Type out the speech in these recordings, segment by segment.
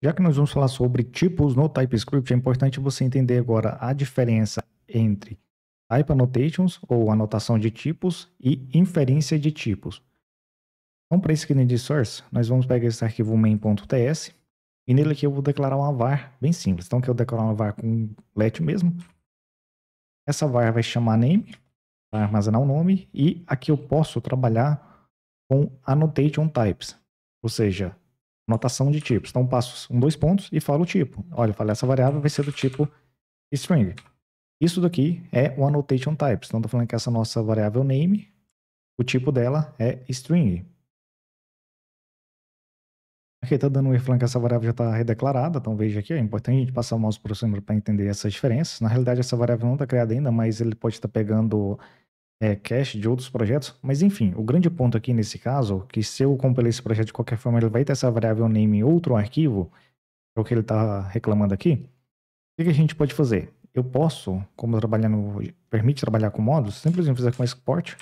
Já que nós vamos falar sobre tipos no TypeScript, é importante você entender agora a diferença entre Type Annotations, ou anotação de tipos, e inferência de tipos. Vamos para esse skin de source, nós vamos pegar esse arquivo main.ts, e nele aqui eu vou declarar uma var bem simples. Então, que eu declarar uma var com let mesmo. Essa var vai chamar name, vai armazenar o um nome, e aqui eu posso trabalhar com annotation types, ou seja, notação de tipos. Então, passo um, dois pontos e falo o tipo. Olha, falei, essa variável vai ser do tipo string. Isso daqui é o annotation types. Então, estou falando que essa nossa variável name, o tipo dela é string. Aqui está dando um erro falando que essa variável já está redeclarada, então veja aqui, é importante a gente passar o mouse por cima para entender essas diferenças. Na realidade, essa variável não está criada ainda, mas ele pode estar tá pegando é, cache de outros projetos, mas enfim, o grande ponto aqui nesse caso, que se eu compilei esse projeto de qualquer forma, ele vai ter essa variável name em outro arquivo, é o que ele está reclamando aqui, o que, a gente pode fazer? Eu posso, como trabalhando, permite trabalhar com módulos, simplesmente fazer com export,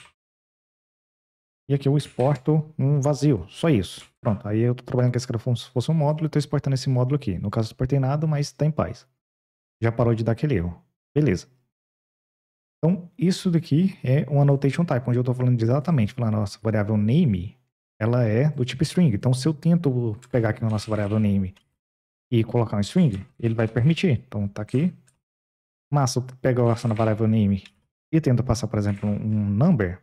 e aqui eu exporto um vazio, só isso. Pronto, aí eu estou trabalhando com esse cara como se fosse um módulo e estou exportando esse módulo aqui. No caso, eu exportei nada, mas está em paz. Já parou de dar aquele erro. Beleza. Então, isso daqui é um annotation type, onde eu estou falando exatamente, a nossa variável name, ela é do tipo string. Então, se eu tento pegar aqui a nossa variável name e colocar um string, ele vai permitir. Então, está aqui. Mas se eu pego essa variável name e tento passar, por exemplo, um number,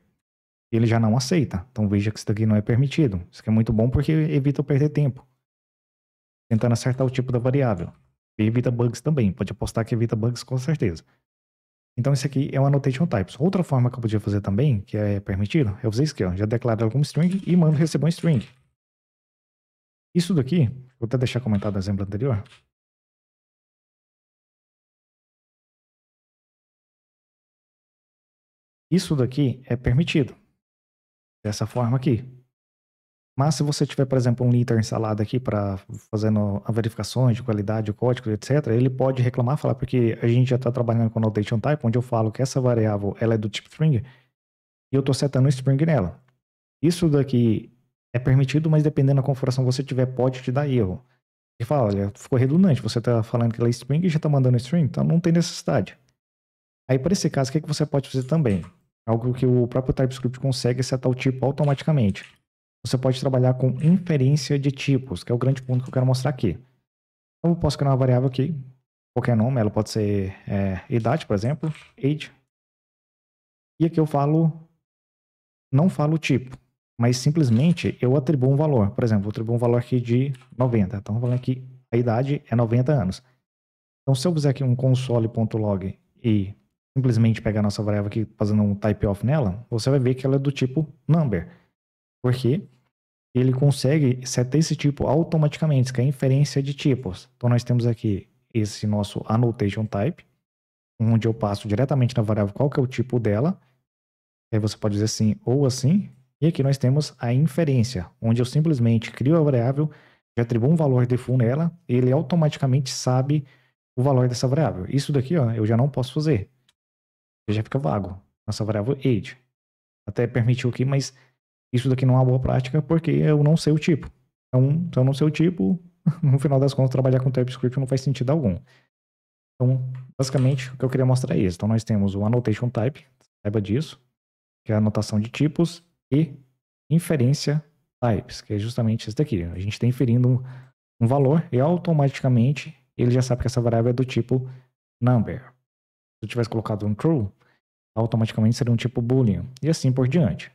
ele já não aceita. Então, veja que isso daqui não é permitido. Isso aqui é muito bom porque evita eu perder tempo. Tentando acertar o tipo da variável. E evita bugs também. Pode apostar que evita bugs com certeza. Então, isso aqui é o annotation types. Outra forma que eu podia fazer também, que é permitido, é fazer isso aqui, ó. Já declaro algum string e mando receber um string. Isso daqui, vou até deixar comentado no exemplo anterior. Isso daqui é permitido. Dessa forma aqui. Mas se você tiver, por exemplo, um liter instalado aqui para fazendo a verificações de qualidade, o código, etc., ele pode reclamar, falar, porque a gente já está trabalhando com notation type, onde eu falo que essa variável ela é do tipo string, e eu estou setando um string nela. Isso daqui é permitido, mas dependendo da configuração que você tiver, pode te dar erro. e fala, olha, ficou redundante, você está falando que ela é string e já está mandando string, então não tem necessidade. Aí, para esse caso, o que, que você pode fazer também? Algo que o próprio TypeScript consegue setar o tipo automaticamente você pode trabalhar com inferência de tipos, que é o grande ponto que eu quero mostrar aqui. Então, eu posso criar uma variável aqui, qualquer nome, ela pode ser é, idade, por exemplo, age. E aqui eu falo, não falo tipo, mas simplesmente eu atribuo um valor. Por exemplo, eu atribuo um valor aqui de 90. Então, falando aqui, a idade é 90 anos. Então, se eu fizer aqui um console.log e simplesmente pegar a nossa variável aqui fazendo um type off nela, você vai ver que ela é do tipo number. Porque ele consegue setar esse tipo automaticamente, que é a inferência de tipos. Então nós temos aqui esse nosso annotation type, onde eu passo diretamente na variável qual que é o tipo dela. Aí você pode dizer assim ou assim. E aqui nós temos a inferência, onde eu simplesmente crio a variável, já atribuo um valor default nela, ele automaticamente sabe o valor dessa variável. Isso daqui ó, eu já não posso fazer. Já fica vago. Nossa variável age. Até permitiu aqui, mas isso daqui não é uma boa prática porque eu não sei o tipo. Então, se eu não sei o tipo, no final das contas, trabalhar com TypeScript não faz sentido algum. Então, basicamente, o que eu queria mostrar é isso. Então, nós temos o annotation type, saiba disso, que é a anotação de tipos, e inferência types, que é justamente isso daqui. A gente está inferindo um, um valor e automaticamente ele já sabe que essa variável é do tipo number. Se eu tivesse colocado um true, automaticamente seria um tipo boolean, e assim por diante.